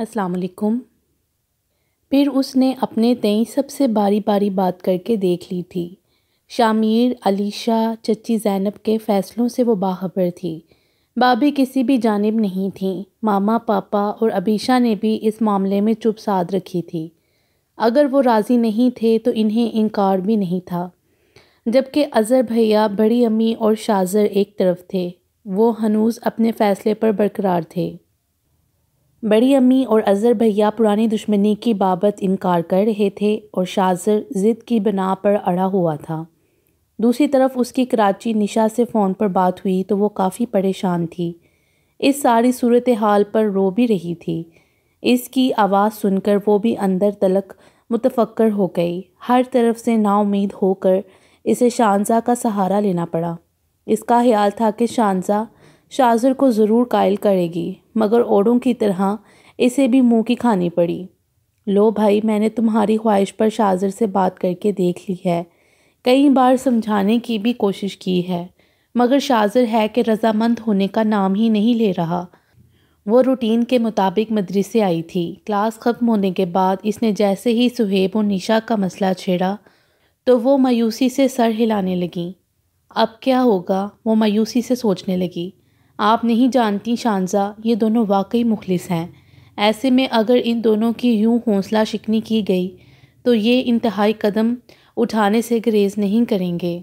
असलकुम फिर उसने अपने तई सबसे बारी बारी बात करके देख ली थी शामीर अलीशा चची जैनब के फ़ैसलों से वो बाखबर थी बाबी किसी भी जानब नहीं थी मामा पापा और अबीशा ने भी इस मामले में चुप साध रखी थी अगर वो राज़ी नहीं थे तो इन्हें इनकार भी नहीं था जबकि अज़र भैया बड़ी अम्मी और शाजर एक तरफ थे वो हनूज अपने फ़ैसले पर बरकरार थे बड़ी अम्मी और अज़हर भैया पुरानी दुश्मनी की बाबत इनकार कर रहे थे और शाजर ज़िद की बिना पर अड़ा हुआ था दूसरी तरफ उसकी कराची निशा से फ़ोन पर बात हुई तो वो काफ़ी परेशान थी इस सारी सूरत हाल पर रो भी रही थी इसकी आवाज़ सुनकर वो भी अंदर तलक मुतफ़क्र हो गई हर तरफ से नाउमीद होकर इसे शानजा का सहारा लेना पड़ा इसका ख्याल था कि शानजा शाजर को ज़रूर कायल करेगी मगर औरों की तरह इसे भी मुंह की खानी पड़ी लो भाई मैंने तुम्हारी ख्वाहिश पर शाजर से बात करके देख ली है कई बार समझाने की भी कोशिश की है मगर शाजिर है कि रजामंद होने का नाम ही नहीं ले रहा वो रूटीन के मुताबिक मदरसे आई थी क्लास ख़त्म होने के बाद इसने जैसे ही सुहेब और निशा का मसला छेड़ा तो वो मायूसी से सर हिलाने लगी अब क्या होगा वो मायूसी से सोचने लगी आप नहीं जानती शानजा ये दोनों वाकई मुखलिस हैं ऐसे में अगर इन दोनों की यूं हौसला शिकनी की गई तो ये इंतहाई कदम उठाने से ग्रेज नहीं करेंगे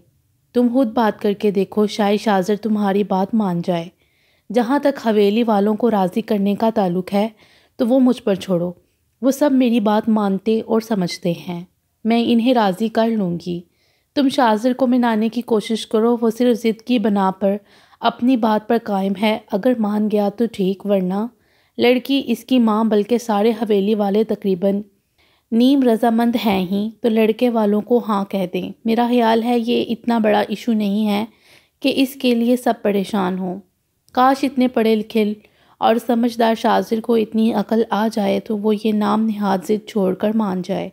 तुम खुद बात करके देखो शायद शाजर तुम्हारी बात मान जाए जहाँ तक हवेली वालों को राज़ी करने का ताल्लुक है तो वो मुझ पर छोड़ो वो सब मेरी बात मानते और समझते हैं मैं इन्हें राज़ी कर लूँगी तुम शाजर को मनाने की कोशिश करो वो सिर्फ ज़िद की बना पर अपनी बात पर कायम है अगर मान गया तो ठीक वरना लड़की इसकी माँ बल्कि सारे हवेली वाले तकरीबन नीम रजामंद हैं ही तो लड़के वालों को हाँ कह दें मेरा ख्याल है ये इतना बड़ा इशू नहीं है कि इसके लिए सब परेशान हों काश इतने पढ़े लिखे और समझदार शाजिर को इतनी अकल आ जाए तो वो ये नाम नहाद जिद छोड़ कर मान जाए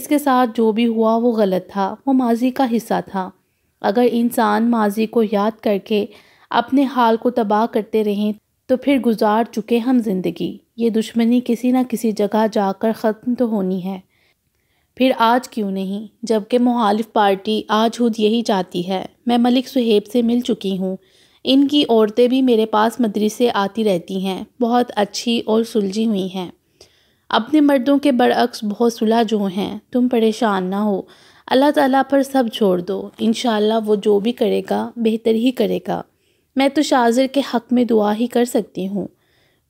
इसके साथ जो भी हुआ वो गलत था वो माजी का हिस्सा था अगर इंसान माजी को याद करके अपने हाल को तबाह करते रहें तो फिर गुजार चुके हम ज़िंदगी ये दुश्मनी किसी न किसी जगह जाकर ख़त्म तो होनी है फिर आज क्यों नहीं जबकि मुहालिफ पार्टी आज खुद यही चाहती है मैं मलिक सुहेब से मिल चुकी हूँ इनकी औरतें भी मेरे पास मदरसे आती रहती हैं बहुत अच्छी और सुलझी हुई हैं अपने मर्दों के बरअक्स बहुत सुलह जो हैं तुम परेशान ना हो अल्लाह ताला पर सब छोड़ दो इन वो जो भी करेगा बेहतर ही करेगा मैं तो शाजिर के हक़ में दुआ ही कर सकती हूँ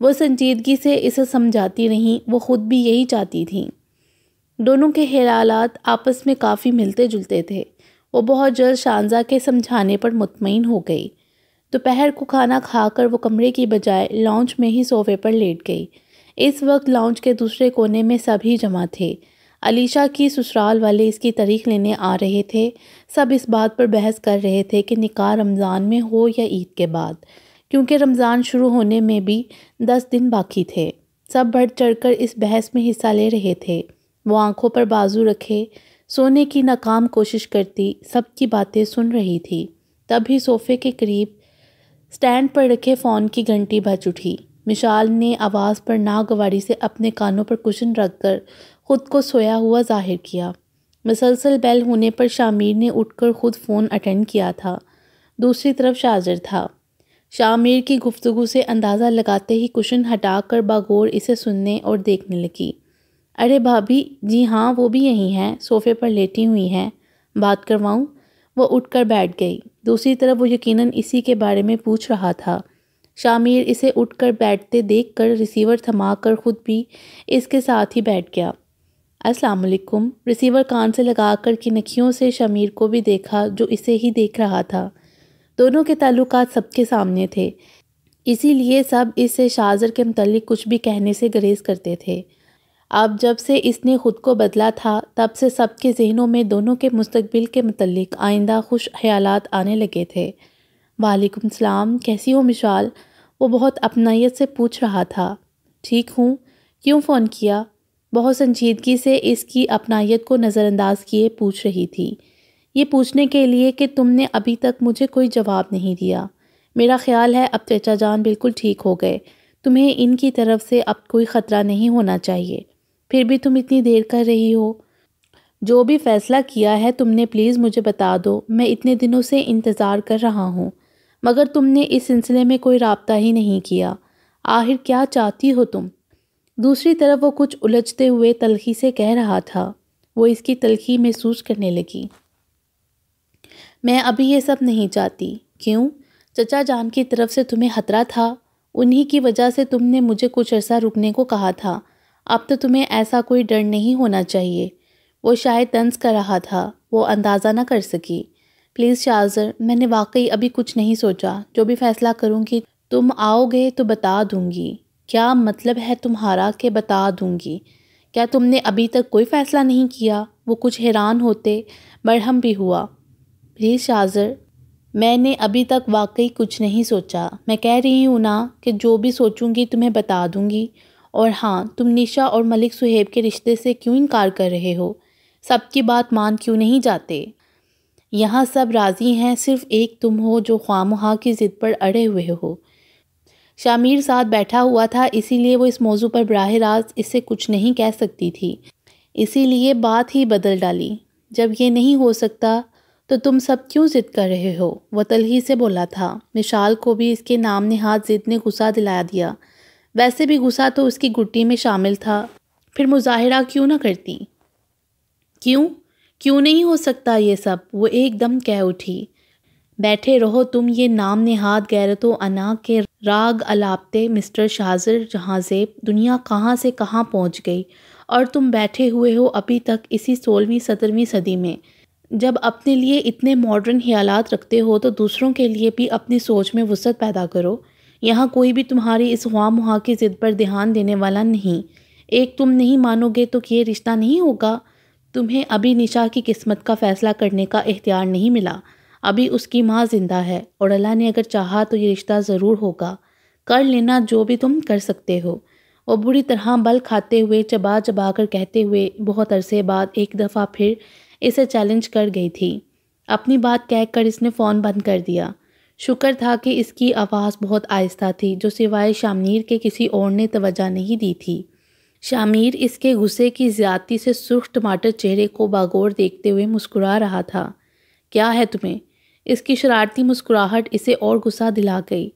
वो संजीदगी से इसे समझाती रहीं वो ख़ुद भी यही चाहती थीं दोनों के हलालात आपस में काफ़ी मिलते जुलते थे वो बहुत जल्द शानजा के समझाने पर मुतमिन हो गई दोपहर को खाना खाकर वो कमरे की बजाय लॉन्च में ही सोफे पर लेट गई इस वक्त लॉन्च के दूसरे कोने में सभी जमा थे अलीशा की ससुराल वाले इसकी तारीख लेने आ रहे थे सब इस बात पर बहस कर रहे थे कि निकाह रमज़ान में हो या ईद के बाद क्योंकि रमज़ान शुरू होने में भी दस दिन बाकी थे सब बढ़ चढ़कर इस बहस में हिस्सा ले रहे थे वो आंखों पर बाजू रखे सोने की नाकाम कोशिश करती सबकी बातें सुन रही थी तभी सोफ़े के करीब स्टैंड पर रखे फ़ोन की घंटी बज उठी मिशाल ने आवाज़ पर नागवारी से अपने कानों पर कुशन रख कर खुद को सोया हुआ जाहिर किया मसलसल बैल होने पर शामिर ने उठकर खुद फ़ोन अटेंड किया था दूसरी तरफ शाजर था शामिर की गुफ्तु से अंदाज़ा लगाते ही कुशन हटाकर बागोर इसे सुनने और देखने लगी अरे भाभी जी हाँ वो भी यहीं हैं सोफ़े पर लेटी हुई हैं बात करवाऊँ वो उठकर बैठ गई दूसरी तरफ वो यकीनन इसी के बारे में पूछ रहा था शामिर इसे उठकर बैठते देखकर रिसीवर थमा कर खुद भी इसके साथ ही बैठ गया असलकुम रिसीवर कान से लगाकर नखियों से शमीर को भी देखा जो इसे ही देख रहा था दोनों के ताल्लुक सबके सामने थे इसीलिए सब इससे शाजर के मतलब कुछ भी कहने से गरेज करते थे अब जब से इसने ख़ुद को बदला था तब से सबके जहनों में दोनों के मुस्तबिल के मतलब आइंदा खुश ख्याल आने लगे थे वालेकुम सलाम कैसी हो मिशाल वो बहुत अपनाइत से पूछ रहा था ठीक हूँ क्यों फ़ोन किया बहुत संजीदगी से इसकी अपनायत को नज़रअंदाज किए पूछ रही थी ये पूछने के लिए कि तुमने अभी तक मुझे कोई जवाब नहीं दिया मेरा ख्याल है अब चचा जान बिल्कुल ठीक हो गए तुम्हें इनकी तरफ से अब कोई ख़तरा नहीं होना चाहिए फिर भी तुम इतनी देर कर रही हो जो भी फ़ैसला किया है तुमने प्लीज़ मुझे बता दो मैं इतने दिनों से इंतज़ार कर रहा हूँ मगर तुमने इस सिलसिले में कोई रबता ही नहीं किया आखिर क्या चाहती हो तुम दूसरी तरफ वो कुछ उलझते हुए तलखी से कह रहा था वो इसकी तलखी महसूस करने लगी मैं अभी ये सब नहीं चाहती क्यों चचा जान की तरफ से तुम्हें खतरा था उन्हीं की वजह से तुमने मुझे कुछ अर्सा रुकने को कहा था अब तो तुम्हें ऐसा कोई डर नहीं होना चाहिए वो शायद तंज कर रहा था वो अंदाज़ा ना कर सकी प्लीज़ शाजर मैंने वाकई अभी कुछ नहीं सोचा जो भी फ़ैसला करूँगी तुम आओगे तो बता दूँगी क्या मतलब है तुम्हारा के बता दूँगी क्या तुमने अभी तक कोई फ़ैसला नहीं किया वो कुछ हैरान होते बरहम भी हुआ प्लीज़ शाजर मैंने अभी तक वाकई कुछ नहीं सोचा मैं कह रही हूँ ना कि जो भी सोचूंगी तुम्हें बता दूंगी और हाँ तुम निशा और मलिक सुहेब के रिश्ते से क्यों इनकार कर रहे हो सबकी बात मान क्यों नहीं जाते यहाँ सब राज़ी हैं सिर्फ एक तुम हो जो ख्वाह की ज़िद पर अड़े हुए हो शामिर साथ बैठा हुआ था इसीलिए वो इस मौजू पर बराह रास्त इससे कुछ नहीं कह सकती थी इसीलिए बात ही बदल डाली जब ये नहीं हो सकता तो तुम सब क्यों ज़िद कर रहे हो तलही से बोला था मिशाल को भी इसके नाम हाथ ज़िद ने गुस्सा दिला दिया वैसे भी गुस्सा तो उसकी गुट्टी में शामिल था फिर मुजाहरा क्यों ना करती क्यों क्यों नहीं हो सकता ये सब वो एकदम कह उठी बैठे रहो तुम ये नाम नेहाद गैरत अना के राग अलापते मिस्टर शाजिर जहाँजेब दुनिया कहाँ से कहाँ पहुँच गई और तुम बैठे हुए हो अभी तक इसी सोलहवीं सत्रहवीं सदी में जब अपने लिए इतने मॉडर्न ख्यालात रखते हो तो दूसरों के लिए भी अपनी सोच में वसत पैदा करो यहाँ कोई भी तुम्हारी इस हुआ मुहा की ज़िद पर ध्यान देने वाला नहीं एक तुम नहीं मानोगे तो ये रिश्ता नहीं होगा तुम्हें अभी निशा की किस्मत का फ़ैसला करने का इख्तियार नहीं मिला अभी उसकी माँ जिंदा है और अल्लाह ने अगर चाहा तो ये रिश्ता ज़रूर होगा कर लेना जो भी तुम कर सकते हो और बुरी तरह बल खाते हुए चबा चबा कर कहते हुए बहुत अरसे बाद एक दफ़ा फिर इसे चैलेंज कर गई थी अपनी बात कह कर इसने फ़ोन बंद कर दिया शुक्र था कि इसकी आवाज़ बहुत आहिस्ता थी जो सिवाय शामीर के किसी और ने तवज्जा नहीं दी थी शामीर इसके गुस्से की ज़्यादती से सुर्ख टमाटर चेहरे को बागोर देखते हुए मुस्कुरा रहा था क्या है तुम्हें इसकी शरारती मुस्कुराहट इसे और गुस्सा दिला गई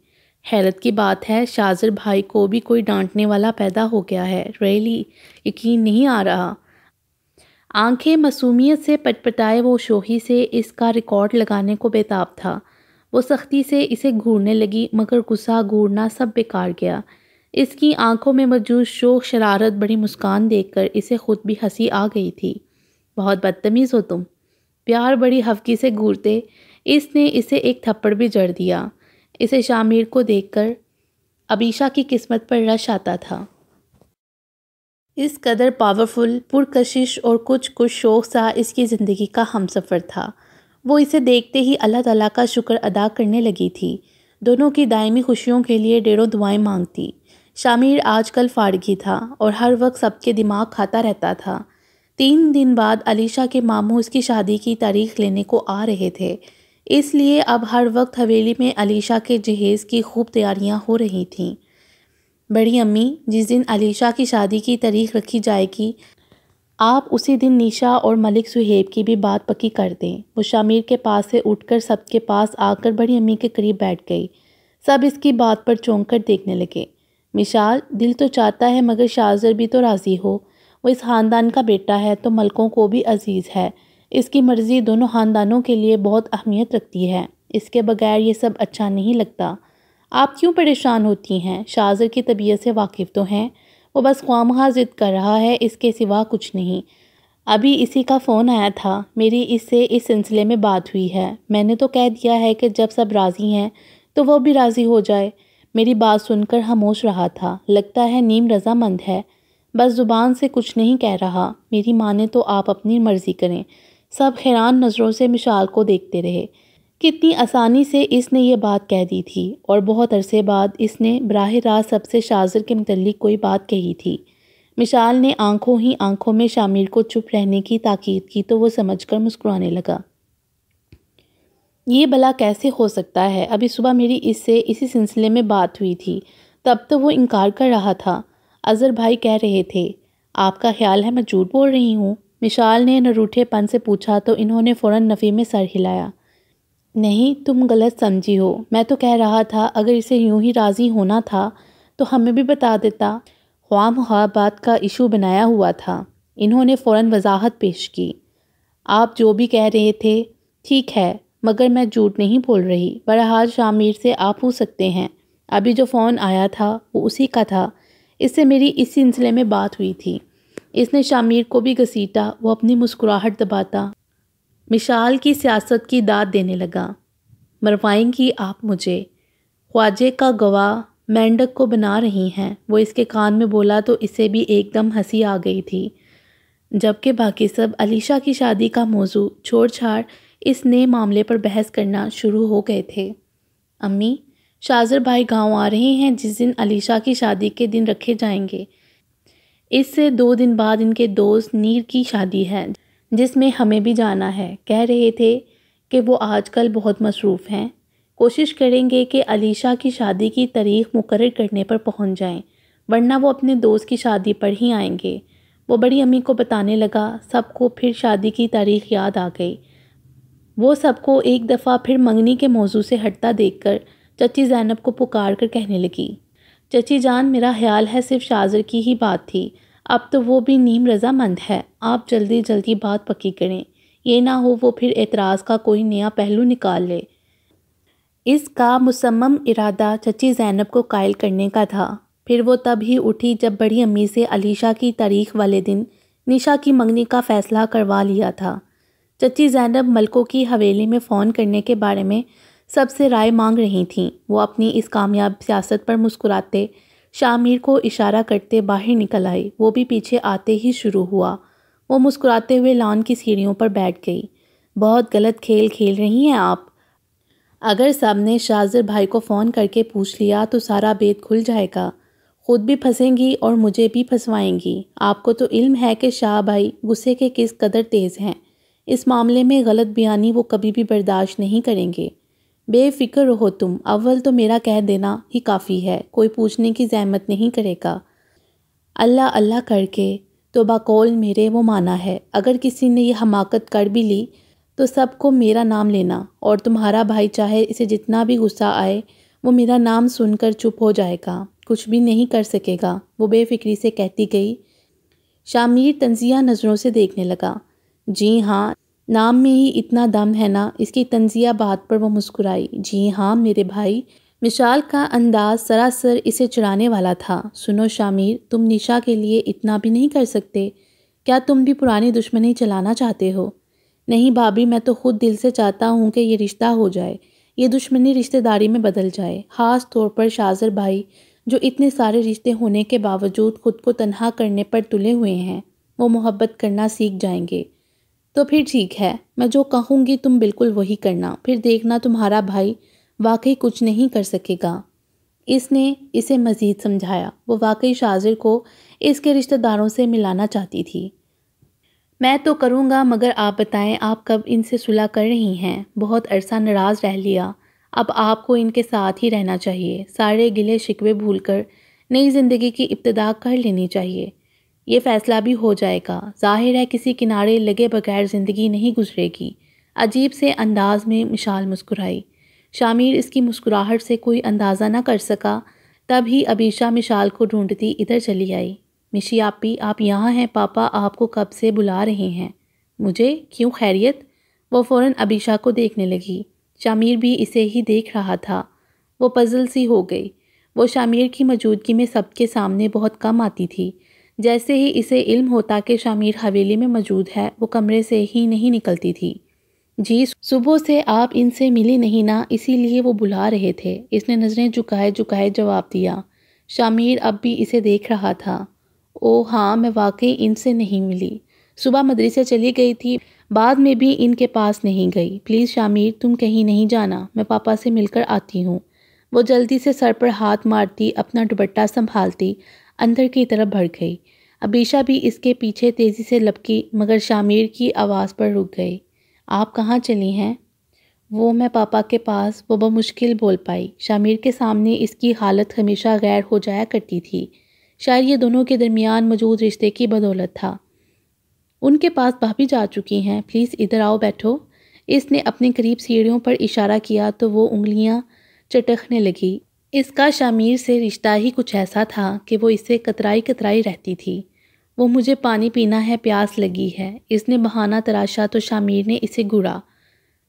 हैरत की बात है शाजर भाई को भी कोई डांटने वाला पैदा हो गया है रैली यकीन नहीं आ रहा आंखें मसूमियत से पटपटाए वो शोही से इसका रिकॉर्ड लगाने को बेताब था वो सख्ती से इसे घूरने लगी मगर गुस्सा घूरना सब बेकार गया इसकी आंखों में मौजूद शोक शरारत बड़ी मुस्कान देखकर इसे खुद भी हंसी आ गई थी बहुत बदतमीज़ हो तुम प्यार बड़ी हफ्की से घूरते इसने इसे एक थप्पड़ भी जड़ दिया इसे शामिर को देखकर अबीशा की किस्मत पर रश आता था इस कदर पावरफुल पुरकशिश और कुछ कुछ शौक सा इसकी ज़िंदगी का हम सफ़र था वो इसे देखते ही अल्लाह ताला का शुक्र अदा करने लगी थी दोनों की दायमी खुशियों के लिए डेढ़ों दुआएं मांगती शामिर आजकल फाड़गी था और हर वक्त सबके दिमाग खाता रहता था तीन दिन बाद अलीशा के मामू उसकी शादी की तारीख लेने को आ रहे थे इसलिए अब हर वक्त हवेली में अलीशा के जहेज़ की खूब तैयारियां हो रही थीं बड़ी अम्मी जिस दिन अलीशा की शादी की तारीख रखी जाएगी आप उसी दिन निशा और मलिक सुहेब की भी बात पक्की कर दें वो शामिर के पास से उठकर सबके पास आकर बड़ी अम्मी के करीब बैठ गई सब इसकी बात पर चौंक कर देखने लगे मिशाल दिल तो चाहता है मगर शाजर भी तो राज़ी हो वो इस ख़ानदान का बेटा है तो मलकों को भी अजीज़ है इसकी मर्ज़ी दोनों ख़ानदानों के लिए बहुत अहमियत रखती है इसके बगैर ये सब अच्छा नहीं लगता आप क्यों परेशान होती हैं शाजर की तबीयत से वाकिफ़ तो हैं वो बस ख्वाम खा ज़िद कर रहा है इसके सिवा कुछ नहीं अभी इसी का फ़ोन आया था मेरी इससे इस सिलसिले में बात हुई है मैंने तो कह दिया है कि जब सब राज़ी हैं तो वो भी राज़ी हो जाए मेरी बात सुनकर खामोश रहा था लगता है नीम रजामंद है बस ज़ुबान से कुछ नहीं कह रहा मेरी माने तो आप अपनी मर्ज़ी करें सब हैरान नज़रों से मिशाल को देखते रहे कितनी आसानी से इसने ये बात कह दी थी और बहुत अरसे बाद इसने बरह रास्त सबसे शाजर के मतलब कोई बात कही थी मिशाल ने आंखों ही आंखों में शामिर को चुप रहने की ताकीद की तो वो समझकर मुस्कुराने लगा ये भला कैसे हो सकता है अभी सुबह मेरी इससे इसी सिलसिले में बात हुई थी तब तो वो इनकार कर रहा था अज़र भाई कह रहे थे आपका ख्याल है मैं झूठ बोल रही हूँ विशाल ने नरूठेपन से पूछा तो इन्होंने फ़ौरन नफ़ी में सर हिलाया नहीं तुम गलत समझी हो मैं तो कह रहा था अगर इसे यूं ही राज़ी होना था तो हमें भी बता देता ख्वाम बात का इशू बनाया हुआ था इन्होंने फ़ौरन वजाहत पेश की आप जो भी कह रहे थे ठीक है मगर मैं झूठ नहीं बोल रही बरहाल शामिर से आप हो सकते हैं अभी जो फ़ोन आया था वो उसी का था इससे मेरी इस सिलसिले में बात हुई थी इसने शामिर को भी घसीटा वो अपनी मुस्कुराहट दबाता मिशाल की सियासत की दाद देने लगा मरवाएंगी आप मुझे ख्वाजे का गवाह मेंढक को बना रही हैं वो इसके कान में बोला तो इसे भी एकदम हंसी आ गई थी जबकि बाकी सब अलीशा की शादी का मौजू छोड़ छाड़ इस नए मामले पर बहस करना शुरू हो गए थे अम्मी शाजर भाई गांव आ रहे हैं जिस दिन अलीशा की शादी के दिन रखे जाएंगे इससे दो दिन बाद इनके दोस्त नीर की शादी है जिसमें हमें भी जाना है कह रहे थे कि वो आजकल बहुत मसरूफ़ हैं कोशिश करेंगे कि अलीशा की शादी की तारीख मुकर करने पर पहुंच जाएं वरना वो अपने दोस्त की शादी पर ही आएंगे वो बड़ी अम्मी को बताने लगा सबको फिर शादी की तारीख याद आ गई वो सबको एक दफ़ा फिर मंगनी के मौजू से हटता देखकर चची जैनब को पुकार कर कहने लगी चची जान मेरा ख्याल है सिर्फ शाजर की ही बात थी अब तो वो भी नीम रजामंद है आप जल्दी जल्दी बात पक्की करें ये ना हो वो फिर एतराज़ का कोई नया पहलू निकाल ले इसका मुसम्म इरादा चची जैनब को कायल करने का था फिर वो तब ही उठी जब बड़ी अम्मी से अलीशा की तारीख वाले दिन निशा की मंगनी का फ़ैसला करवा लिया था चची जैनब मलकों की हवेली में फ़ोन करने के बारे में सबसे राय मांग रही थीं वो अपनी इस कामयाब सियासत पर मुस्कुराते शामिर को इशारा करते बाहर निकल आई वो भी पीछे आते ही शुरू हुआ वो मुस्कुराते हुए लॉन की सीढ़ियों पर बैठ गई बहुत गलत खेल खेल रही हैं आप अगर सब ने शाजिर भाई को फ़ोन करके पूछ लिया तो सारा बेत खुल जाएगा खुद भी फंसेंगी और मुझे भी फंसवाएंगी आपको तो इल्म है कि शाह भाई गुस्से के किस कदर तेज़ हैं इस मामले में गलत बयानी वो कभी भी बर्दाश्त नहीं करेंगे बेफिक्र रहो तुम अव्वल तो मेरा कह देना ही काफ़ी है कोई पूछने की जहमत नहीं करेगा अल्लाह अल्लाह करके तो बाकौल मेरे वो माना है अगर किसी ने ये हमाकत कर भी ली तो सबको मेरा नाम लेना और तुम्हारा भाई चाहे इसे जितना भी गुस्सा आए वो मेरा नाम सुनकर चुप हो जाएगा कुछ भी नहीं कर सकेगा वो बेफिक्री से कहती गई शामिर तंजिया नज़रों से देखने लगा जी हाँ नाम में ही इतना दम है ना इसकी तंजिया बात पर वो मुस्कुराई जी हाँ मेरे भाई मिशाल का अंदाज सरासर इसे चुराने वाला था सुनो शामिर तुम निशा के लिए इतना भी नहीं कर सकते क्या तुम भी पुरानी दुश्मनी चलाना चाहते हो नहीं भाभी मैं तो खुद दिल से चाहता हूँ कि ये रिश्ता हो जाए ये दुश्मनी रिश्तेदारी में बदल जाए ख़ास तौर पर शाजर भाई जो इतने सारे रिश्ते होने के बावजूद खुद को तनहा करने पर तुले हुए हैं वो मोहब्बत करना सीख जाएंगे तो फिर ठीक है मैं जो कहूँगी तुम बिल्कुल वही करना फिर देखना तुम्हारा भाई वाकई कुछ नहीं कर सकेगा इसने इसे मज़ीद समझाया वो वाकई शाजिर को इसके रिश्तेदारों से मिलाना चाहती थी मैं तो करूँगा मगर आप बताएं आप कब इनसे सुलह कर रही हैं बहुत अरसा नाराज़ रह लिया अब आपको इनके साथ ही रहना चाहिए सारे गिले शिकवे भूलकर नई ज़िंदगी की इब्तदा कर लेनी चाहिए ये फैसला भी हो जाएगा जाहिर है किसी किनारे लगे बगैर ज़िंदगी नहीं गुजरेगी अजीब से अंदाज में मिशाल मुस्कुराई शामिर इसकी मुस्कुराहट से कोई अंदाज़ा ना कर सका तब ही अबीशा मिशाल को ढूंढती इधर चली आई मिशी आपी आप यहाँ हैं पापा आपको कब से बुला रहे हैं मुझे क्यों खैरियत वो फ़ौर अबीशा को देखने लगी शामिर भी इसे ही देख रहा था वो पजल सी हो गई वो शामिर की मौजूदगी में सबके सामने बहुत कम आती थी जैसे ही इसे इल्म होता कि शामिर हवेली में मौजूद है वो कमरे से ही नहीं निकलती थी जी सुबह से आप इनसे मिले नहीं ना इसीलिए वो बुला रहे थे इसने नज़रें झुकाए झुकाए जवाब दिया शामिर अब भी इसे देख रहा था ओ हाँ मैं वाकई इनसे नहीं मिली सुबह मदरसे चली गई थी बाद में भी इनके पास नहीं गई प्लीज़ शामिर तुम कहीं नहीं जाना मैं पापा से मिलकर आती हूँ वो जल्दी से सर पर हाथ मारती अपना दुबट्टा संभालती अंदर की तरफ भड़ गई अबीशा भी इसके पीछे तेज़ी से लपकी मगर शामिर की आवाज़ पर रुक गई आप कहाँ चली हैं वो मैं पापा के पास वो मुश्किल बोल पाई शामिर के सामने इसकी हालत हमेशा गैर हो जाया करती थी शायद ये दोनों के दरमियान मौजूद रिश्ते की बदौलत था उनके पास भाभी जा चुकी हैं प्लीज़ इधर आओ बैठो इसने अपने करीब सीढ़ियों पर इशारा किया तो वो उंगलियां चटकने लगी इसका शामीर से रिश्ता ही कुछ ऐसा था कि वो इससे कतराई कतराई रहती थी वो मुझे पानी पीना है प्यास लगी है इसने बहाना तराशा तो शामीर ने इसे घुड़ा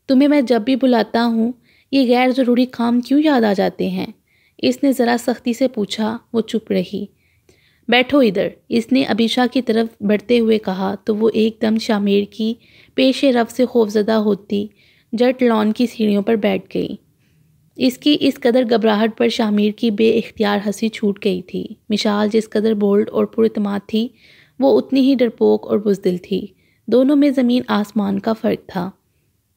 तुम्हें मैं जब भी बुलाता हूँ ये गैर ज़रूरी काम क्यों याद आ जाते हैं इसने ज़रा सख्ती से पूछा वो चुप रही बैठो इधर इसने अबिशा की तरफ बढ़ते हुए कहा तो वो एकदम शामीर की पेश रफ से खौफजदा होती जट लॉन की सीढ़ियों पर बैठ गई इसकी इस कदर घबराहट पर शामिर की बेख्तियार हंसी छूट गई थी मिशाल जिस कदर बोल्ड और पुरमाद थी वो उतनी ही डरपोक और बुजदिल थी दोनों में ज़मीन आसमान का फ़र्क था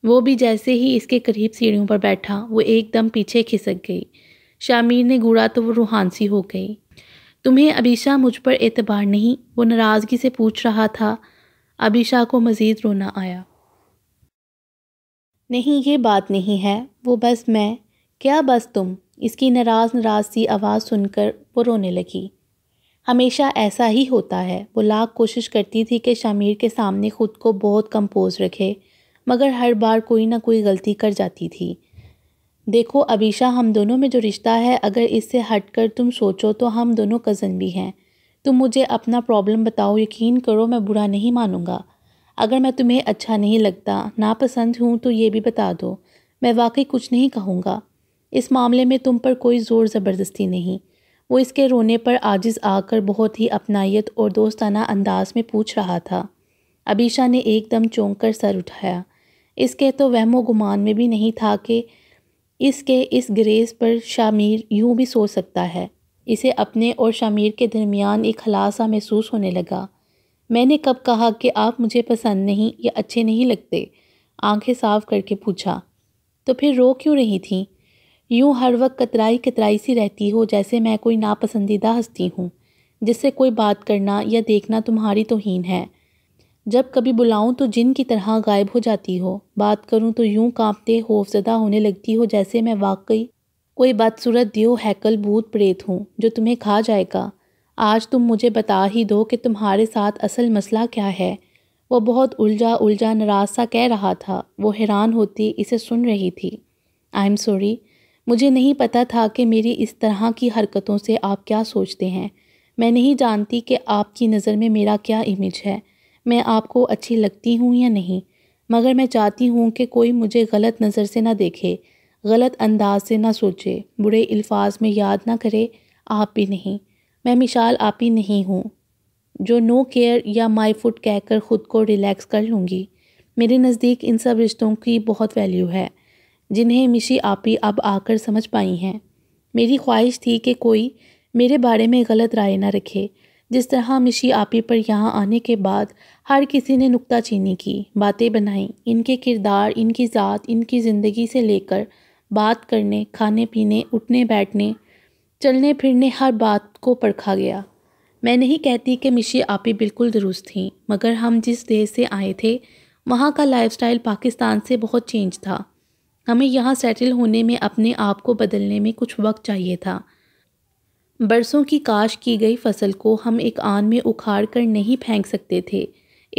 वो भी जैसे ही इसके करीब सीढ़ियों पर बैठा वो एकदम पीछे खिसक गई शामिर ने घूड़ा तो वो रूहानसी हो गई तुम्हें अबीशा मुझ पर एतबार नहीं वो नाराज़गी से पूछ रहा था अबीशा को मज़ीद रोना आया नहीं ये बात नहीं है वो बस मैं क्या बस तुम इसकी नाराज़ नाराज़ सी आवाज़ सुनकर वो रोने लगी हमेशा ऐसा ही होता है वो लाख कोशिश करती थी कि शामिर के सामने ख़ुद को बहुत कंपोज रखे मगर हर बार कोई ना कोई गलती कर जाती थी देखो अबीशा हम दोनों में जो रिश्ता है अगर इससे हट कर तुम सोचो तो हम दोनों कज़न भी हैं तुम मुझे अपना प्रॉब्लम बताओ यकीन करो मैं बुरा नहीं मानूंगा अगर मैं तुम्हें अच्छा नहीं लगता नापसंद हूँ तो ये भी बता दो मैं वाकई कुछ नहीं कहूँगा इस मामले में तुम पर कोई ज़ोर ज़बरदस्ती नहीं वो इसके रोने पर आजिज़ आकर बहुत ही अपनायत और दोस्ताना अंदाज में पूछ रहा था अबीशा ने एकदम चौंक कर सर उठाया इसके तो वहमो गुमान में भी नहीं था कि इसके इस ग्रेस पर शामिर यूं भी सो सकता है इसे अपने और शामिर के दरमियान एक खलासा महसूस होने लगा मैंने कब कहा कि आप मुझे पसंद नहीं या अच्छे नहीं लगते आंखें साफ करके पूछा तो फिर रो क्यों रही थी यूं हर वक्त कतराई कतराई सी रहती हो जैसे मैं कोई नापसंदीदा हस्ती हूँ जिससे कोई बात करना या देखना तुम्हारी तोहीन है जब कभी बुलाऊं तो जिन की तरह गायब हो जाती हो बात करूं तो यूं कांपते खौफजदा होने लगती हो जैसे मैं वाकई कोई बदसूरत दियो हैकल भूत प्रेत हूँ जो तुम्हें खा जाएगा आज तुम मुझे बता ही दो कि तुम्हारे साथ असल मसला क्या है वो बहुत उलझा उलझा नाराज सा कह रहा था वो हैरान होती इसे सुन रही थी आई एम सॉरी मुझे नहीं पता था कि मेरी इस तरह की हरकतों से आप क्या सोचते हैं मैं नहीं जानती कि आपकी नज़र में मेरा क्या इमेज है मैं आपको अच्छी लगती हूँ या नहीं मगर मैं चाहती हूँ कि कोई मुझे गलत नज़र से ना देखे गलत अंदाज से ना सोचे बुरे अल्फाज में याद ना करे आप भी नहीं मैं मिशाल आप ही नहीं हूँ जो नो केयर या माई फुट कहकर ख़ुद को रिलैक्स कर लूँगी मेरे नज़दीक इन सब रिश्तों की बहुत वैल्यू है जिन्हें मिशी आपी अब आकर समझ पाई हैं मेरी ख्वाहिश थी कि कोई मेरे बारे में गलत राय न रखे जिस तरह मिशी आपी पर यहाँ आने के बाद हर किसी ने नुक्ताचीनी की बातें बनाई इनके किरदार इनकी ज़ात इनकी ज़िंदगी से लेकर बात करने खाने पीने उठने बैठने चलने फिरने हर बात को परखा गया मैं नहीं कहती कि मिशी आपी बिल्कुल दुरुस्त थी मगर हम जिस देश से आए थे वहाँ का लाइफस्टाइल पाकिस्तान से बहुत चेंज था हमें यहाँ सेटल होने में अपने आप को बदलने में कुछ वक्त चाहिए था बरसों की काश की गई फसल को हम एक आन में उखाड़ कर नहीं फेंक सकते थे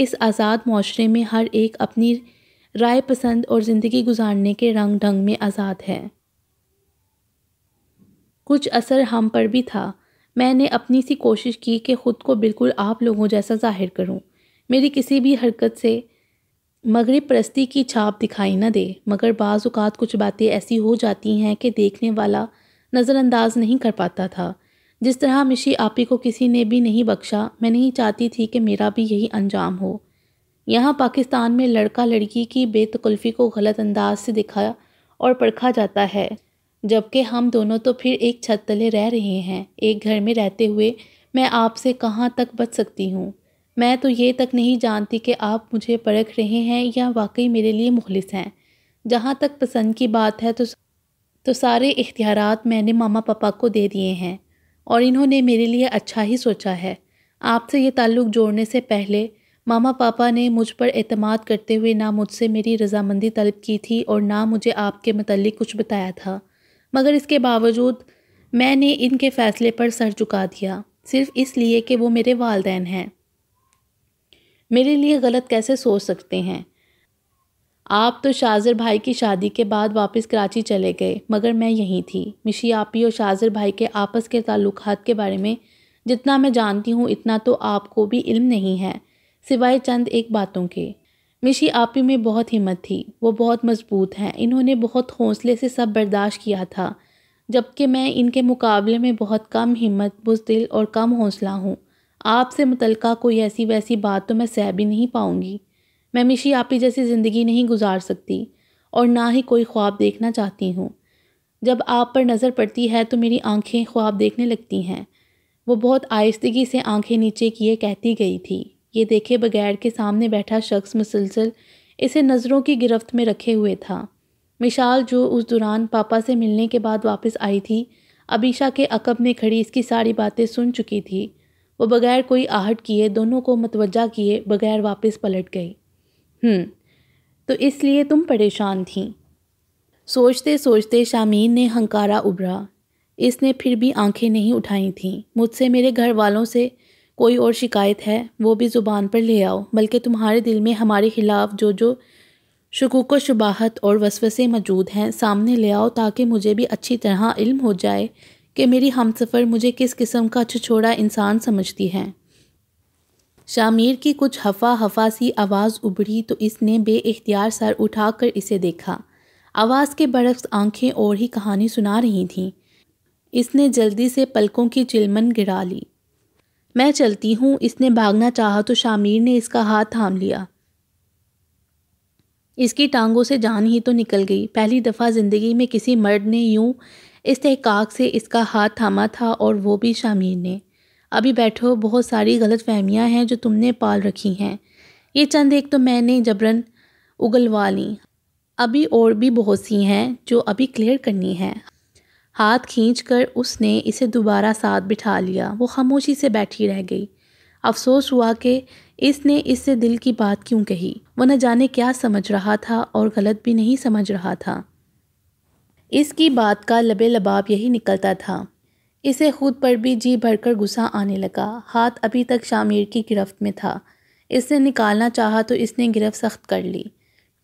इस आज़ाद माशरे में हर एक अपनी राय पसंद और ज़िंदगी गुजारने के रंग ढंग में आज़ाद है कुछ असर हम पर भी था मैंने अपनी सी कोशिश की कि ख़ुद को बिल्कुल आप लोगों जैसा जाहिर करूं। मेरी किसी भी हरकत से मगरब परस्ती की छाप दिखाई न दे मगर बाज़ात कुछ बातें ऐसी हो जाती हैं कि देखने वाला नज़रअंदाज नहीं कर पाता था जिस तरह मिशी आपी को किसी ने भी नहीं बख्शा मैं नहीं चाहती थी कि मेरा भी यही अंजाम हो यहाँ पाकिस्तान में लड़का लड़की की बेतकल्फ़ी को गलत अंदाज से दिखा और परखा जाता है जबकि हम दोनों तो फिर एक छत तले रह रहे हैं एक घर में रहते हुए मैं आपसे कहाँ तक बच सकती हूँ मैं तो ये तक नहीं जानती कि आप मुझे परख रहे हैं या वाकई मेरे लिए मुखलिस हैं जहाँ तक पसंद की बात है तो तो सारे इख्तियार मैंने मामा पापा को दे दिए हैं और इन्होंने मेरे लिए अच्छा ही सोचा है आपसे ये ताल्लुक़ जोड़ने से पहले मामा पापा ने मुझ पर अतमाद करते हुए ना मुझसे मेरी रजामंदी तलब की थी और ना मुझे आपके मतलब कुछ बताया था मगर इसके बावजूद मैंने इनके फ़ैसले पर सर झुका दिया सिर्फ़ इसलिए कि वो मेरे वालदेन हैं मेरे लिए गलत कैसे सोच सकते हैं आप तो शाजर भाई की शादी के बाद वापस कराची चले गए मगर मैं यहीं थी मिशी आपी और शाजर भाई के आपस के ताल्लुक के बारे में जितना मैं जानती हूँ इतना तो आपको भी इल्म नहीं है सिवाय चंद एक बातों के मिशी आपी में बहुत हिम्मत थी वो बहुत मजबूत हैं इन्होंने बहुत हौसले से सब बर्दाश्त किया था जबकि मैं इनके मुकाबले में बहुत कम हिम्मत बुजदिल और कम हौसला हूँ आपसे मुतल कोई ऐसी वैसी बात तो मैं सह भी नहीं पाऊँगी मैं मिशी आपी जैसी ज़िंदगी नहीं गुजार सकती और ना ही कोई ख्वाब देखना चाहती हूँ जब आप पर नज़र पड़ती है तो मेरी आंखें ख्वाब देखने लगती हैं वो बहुत आयस्तगी से आंखें नीचे किए कहती गई थी ये देखे बगैर के सामने बैठा शख्स मुसलसल इसे नज़रों की गिरफ्त में रखे हुए था मिशाल जो उस दौरान पापा से मिलने के बाद वापस आई थी अबीशा के अकब में खड़ी इसकी सारी बातें सुन चुकी थी वो बगैर कोई आहट किए दोनों को मतवजा किए बगैर वापस पलट गई हम्म, तो इसलिए तुम परेशान थी सोचते सोचते शामीन ने हंकारा उभरा इसने फिर भी आंखें नहीं उठाई थीं मुझसे मेरे घर वालों से कोई और शिकायत है वो भी ज़ुबान पर ले आओ बल्कि तुम्हारे दिल में हमारे ख़िलाफ़ जो जो शकूक शुबाहत और वसवसे मौजूद हैं सामने ले आओ ताकि मुझे भी अच्छी तरह इल्म हो जाए कि मेरी हमसफ़र मुझे किस किस्म का छुछोड़ा इंसान समझती है शामिर की कुछ हफा हफा सी आवाज़ उभरी तो इसने बे अख्तियार सर उठा कर इसे देखा आवाज़ के बरक्स आंखें और ही कहानी सुना रही थीं इसने जल्दी से पलकों की चिलमन गिरा ली मैं चलती हूँ इसने भागना चाहा तो शामिर ने इसका हाथ थाम लिया इसकी टांगों से जान ही तो निकल गई पहली दफ़ा ज़िंदगी में किसी मर्द ने यूं इस्तेहकाक से इसका हाथ थामा था और वो भी शामीर ने अभी बैठो बहुत सारी गलत फहमियाँ हैं जो तुमने पाल रखी हैं ये चंद एक तो मैंने जबरन उगलवा ली अभी और भी बहुत सी हैं जो अभी क्लियर करनी है हाथ खींच कर उसने इसे दोबारा साथ बिठा लिया वो खामोशी से बैठी रह गई अफसोस हुआ कि इसने इससे दिल की बात क्यों कही वो न जाने क्या समझ रहा था और गलत भी नहीं समझ रहा था इसकी बात का लबे लबाब यही निकलता था इसे खुद पर भी जी भरकर गुस्सा आने लगा हाथ अभी तक शामिर की गिरफ्त में था इसने निकालना चाहा तो इसने गिरफ्त सख्त कर ली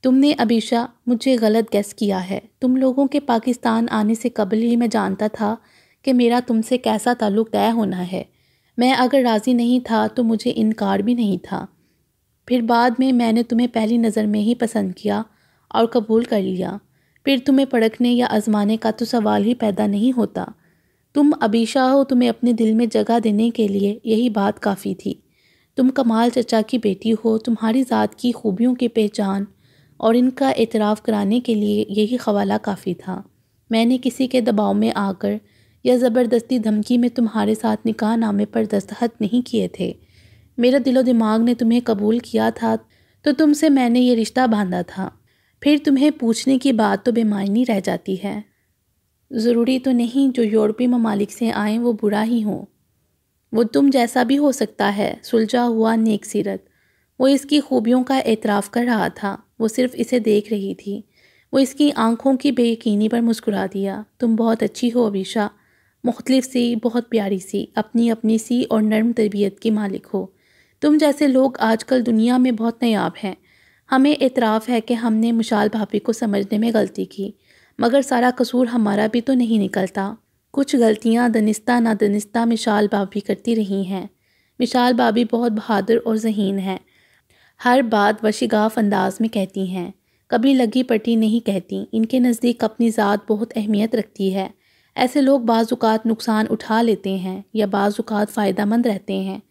तुमने अबीशा मुझे गलत गैस किया है तुम लोगों के पाकिस्तान आने से कबल ही मैं जानता था कि मेरा तुमसे कैसा ताल्लुक़ तय होना है मैं अगर राज़ी नहीं था तो मुझे इनकार भी नहीं था फिर बाद में मैंने तुम्हें पहली नज़र में ही पसंद किया और कबूल कर लिया फिर तुम्हें पड़कने या आजमाने का तो सवाल ही पैदा नहीं होता तुम अबीशा हो तुम्हें अपने दिल में जगह देने के लिए यही बात काफ़ी थी तुम कमाल चचा की बेटी हो तुम्हारी ज़ात की खूबियों की पहचान और इनका एतराफ़ कराने के लिए यही हवाला काफ़ी था मैंने किसी के दबाव में आकर या ज़बरदस्ती धमकी में तुम्हारे साथ निकाह नामे पर दस्तखत नहीं किए थे मेरा दिलो दिमाग ने तुम्हें कबूल किया था तो तुमसे मैंने ये रिश्ता बांधा था फिर तुम्हें पूछने की बात तो बेमायनी रह जाती है ज़रूरी तो नहीं जो यूरोपीय ममालिक से आए वो बुरा ही हो वो तुम जैसा भी हो सकता है सुलझा हुआ नेक सीरत वो इसकी खूबियों का एतराफ़ कर रहा था वो सिर्फ इसे देख रही थी वो इसकी आंखों की बेयकीनी पर मुस्कुरा दिया तुम बहुत अच्छी हो अबीशा मुख्तलिफ सी बहुत प्यारी सी अपनी अपनी सी और नर्म तरबियत की मालिक हो तुम जैसे लोग आजकल दुनिया में बहुत नयाब हैं हमें एतराफ़ है कि हमने मुशाल भाभी को समझने में गलती की मगर सारा कसूर हमारा भी तो नहीं निकलता कुछ गलतियाँ दनिस्ता ना दनिस्ता मिशाल भाभी करती रही हैं मिशाल भाभी बहुत बहादुर और जहीन हैं हर बात वशिगाफ अंदाज में कहती हैं कभी लगी पटी नहीं कहती इनके नज़दीक अपनी ज़ात बहुत अहमियत रखती है ऐसे लोग बाज़ात नुकसान उठा लेते हैं या बाज़ात फ़ायदा मंद रहते हैं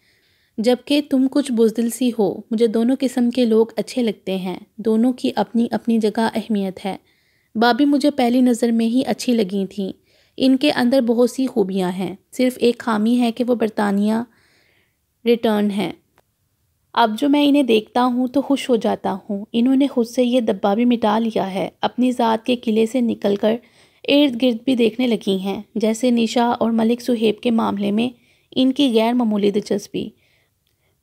जबकि तुम कुछ बुजदिल सी हो मुझे दोनों किस्म के लोग अच्छे लगते हैं दोनों की अपनी अपनी जगह अहमियत है बाबी मुझे पहली नज़र में ही अच्छी लगी थी इनके अंदर बहुत सी खूबियाँ हैं सिर्फ एक खामी है कि वो बरतानिया रिटर्न हैं अब जो मैं इन्हें देखता हूँ तो खुश हो जाता हूँ इन्होंने खुद से ये दब्बा भी मिटा लिया है अपनी ज़ात के किले से निकल कर इर्द गिर्द भी देखने लगी हैं जैसे निशा और मलिक सुहेब के मामले में इनकी गैर मामूली दिलचस्पी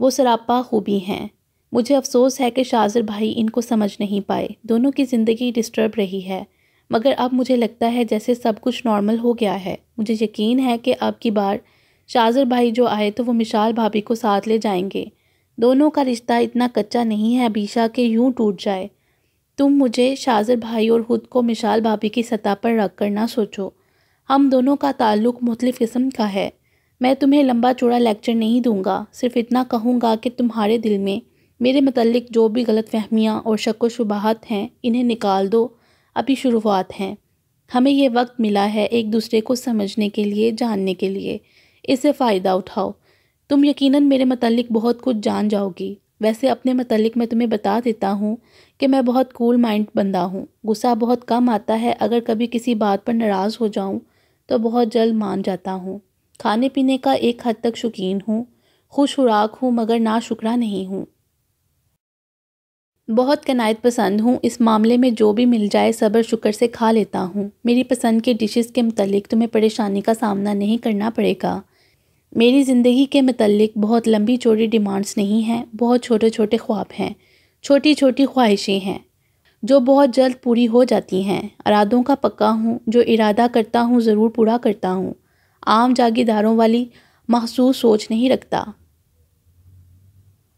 वो सरापा खूबी हैं मुझे अफसोस है कि शाजर भाई इनको समझ नहीं पाए दोनों की ज़िंदगी डिस्टर्ब रही है मगर अब मुझे लगता है जैसे सब कुछ नॉर्मल हो गया है मुझे यकीन है कि अब की बार शाजर भाई जो आए तो वो मिशाल भाभी को साथ ले जाएंगे दोनों का रिश्ता इतना कच्चा नहीं है अबीशा के यूं टूट जाए तुम मुझे शाजर भाई और खुद को मिशाल भाभी की सतह पर रख कर ना सोचो हम दोनों का ताल्लुक मुख्तफ किस्म का है मैं तुम्हें लंबा चौड़ा लेक्चर नहीं दूंगा सिर्फ इतना कहूँगा कि तुम्हारे दिल में मेरे मतलब जो भी गलत फहमियाँ और शक शुबाहत हैं इन्हें निकाल दो अभी शुरुआत हैं हमें यह वक्त मिला है एक दूसरे को समझने के लिए जानने के लिए इससे फ़ायदा उठाओ तुम यकीनन मेरे मतलब बहुत कुछ जान जाओगी वैसे अपने मतलब मैं तुम्हें बता देता हूँ कि मैं बहुत कूल माइंड बंदा हूँ गुस्सा बहुत कम आता है अगर कभी किसी बात पर नाराज़ हो जाऊँ तो बहुत जल्द मान जाता हूँ खाने पीने का एक हद तक शौकीन हूँ खुश खुराक हूँ मगर ना शुक्रा नहीं हूँ बहुत कनायत पसंद हूँ इस मामले में जो भी मिल जाए सब्र शुक्र से खा लेता हूँ मेरी पसंद के डिशेस के मतलब तुम्हें परेशानी का सामना नहीं करना पड़ेगा मेरी ज़िंदगी के मतलब बहुत लंबी चौड़ी डिमांड्स नहीं हैं बहुत छोटे छोटे ख्वाब हैं छोटी छोटी ख्वाहिशें हैं जो बहुत जल्द पूरी हो जाती हैं इरादों का पक्का हूँ जो इरादा करता हूँ ज़रूर पूरा करता हूँ आम जागीरदारों वाली महसूस सोच नहीं रखता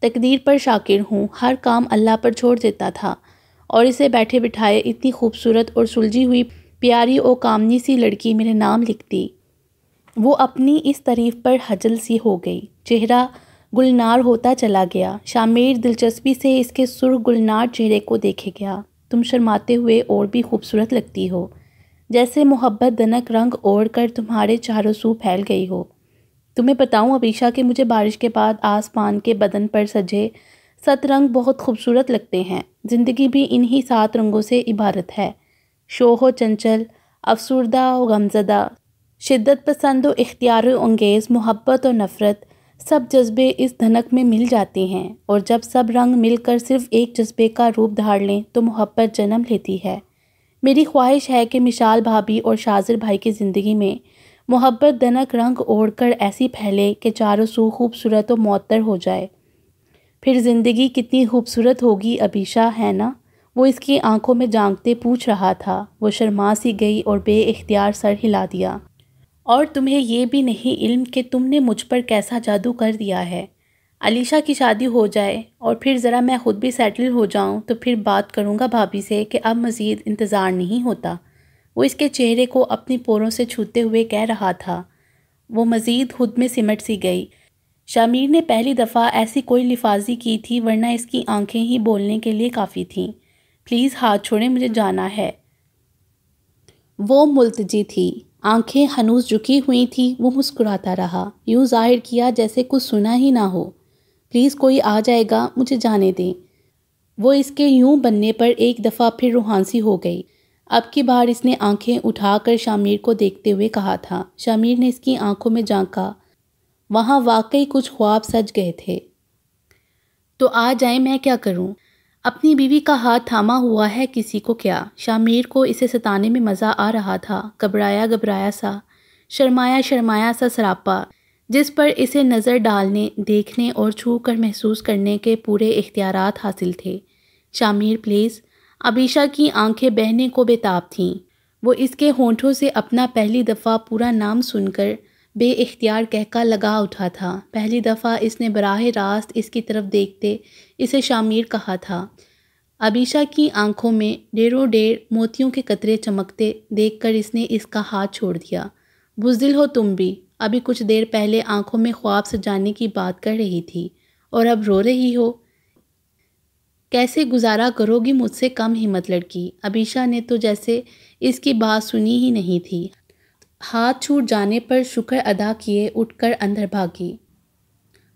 तकदीर पर शाकिर हूँ हर काम अल्लाह पर छोड़ देता था और इसे बैठे बिठाए इतनी खूबसूरत और सुलझी हुई प्यारी और कामनी सी लड़की मेरे नाम लिखती वो अपनी इस तारीफ पर हजल सी हो गई चेहरा गुलनार होता चला गया शामिर दिलचस्पी से इसके सुर गुलनार चेहरे को देखे गया तुम शर्माते हुए और भी खूबसूरत लगती हो जैसे मोहब्बत दनक रंग ओढ़ कर तुम्हारे चारों सू फैल गई हो तुम्हें बताऊं अबीशा कि मुझे बारिश के बाद आसमान के बदन पर सजे सत रंग बहुत खूबसूरत लगते हैं ज़िंदगी भी इन्हीं सात रंगों से इबारत है शोह चंचल अफसरदा व गमजदा शिद्दत पसंद व इख्तियार अंगेज़ मोहब्बत और नफ़रत सब जज्बे इस धनक में मिल जाते हैं और जब सब रंग मिलकर सिर्फ एक जज्बे का रूप धार लें तो मोहब्बत जन्म लेती है मेरी ख्वाहिश है कि मिशाल भाभी और शाजिर भाई की ज़िंदगी में मोहब्बत दनक रंग ओढ़ कर ऐसी फैले कि चारों सू खूबसूरत और मअतर हो जाए फिर ज़िंदगी कितनी खूबसूरत होगी अबीशा है ना वो इसकी आंखों में जांगते पूछ रहा था वो शर्मा सी गई और बे इख्तियार सर हिला दिया और तुम्हें यह भी नहीं इल्म कि तुमने मुझ पर कैसा जादू कर दिया है अलीशा की शादी हो जाए और फिर ज़रा मैं ख़ुद भी सेटल हो जाऊँ तो फिर बात करूँगा भाभी से कि अब मज़ीद इंतज़ार नहीं होता वो इसके चेहरे को अपनी पोरों से छूते हुए कह रहा था वो मज़ीद खुद में सिमट सी गई शामीर ने पहली दफ़ा ऐसी कोई लिफाजी की थी वरना इसकी आंखें ही बोलने के लिए काफ़ी थीं प्लीज़ हाथ छोड़ें मुझे जाना है वो मुलतजी थी आंखें हनूस झुकी हुई थी वो मुस्कुराता रहा यूँ जाहिर किया जैसे कुछ सुना ही ना हो प्लीज़ कोई आ जाएगा मुझे जाने दें वो इसके यूं बनने पर एक दफ़ा फिर रूहानसी हो गई अब की बार इसने आंखें उठाकर शामिर को देखते हुए कहा था शामिर ने इसकी आंखों में झांका वहाँ वाकई कुछ ख्वाब सज गए थे तो आ जाए मैं क्या करूँ अपनी बीवी का हाथ थामा हुआ है किसी को क्या शामिर को इसे सताने में मज़ा आ रहा था घबराया घबराया सा शर्माया शर्माया सा सरापा जिस पर इसे नज़र डालने देखने और छू कर महसूस करने के पूरे इख्तियार हासिल थे शामिर प्लीज़ अबीशा की आंखें बहने को बेताब थीं वो इसके होंठों से अपना पहली दफ़ा पूरा नाम सुनकर बे इख्तियार कहका लगा उठा था पहली दफ़ा इसने बराह रास्त इसकी तरफ देखते इसे शामिर कहा था अबीशा की आंखों में डेरों डेर मोतियों के कतरे चमकते देखकर इसने इसका हाथ छोड़ दिया बुजदिल हो तुम भी अभी कुछ देर पहले आंखों में ख्वाब सजाने की बात कर रही थी और अब रो रही हो कैसे गुजारा करोगी मुझसे कम हिम्मत लड़की अबीशा ने तो जैसे इसकी बात सुनी ही नहीं थी हाथ छूट जाने पर शुक्र अदा किए उठकर अंदर भागी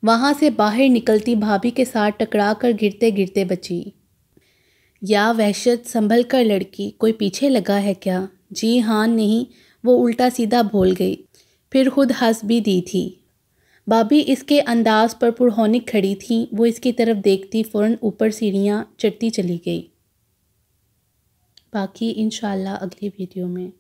वहाँ से बाहर निकलती भाभी के साथ टकरा कर गिरते गिरते बची या वहशत संभल कर लड़की कोई पीछे लगा है क्या जी हाँ नहीं वो उल्टा सीधा भूल गई फिर खुद हंस भी दी थी भाभी इसके अंदाज पर पुरहोनिक खड़ी थी वो इसकी तरफ देखती फ़ौर ऊपर सीढ़ियाँ चढ़ती चली गई बाकी इन अगली वीडियो में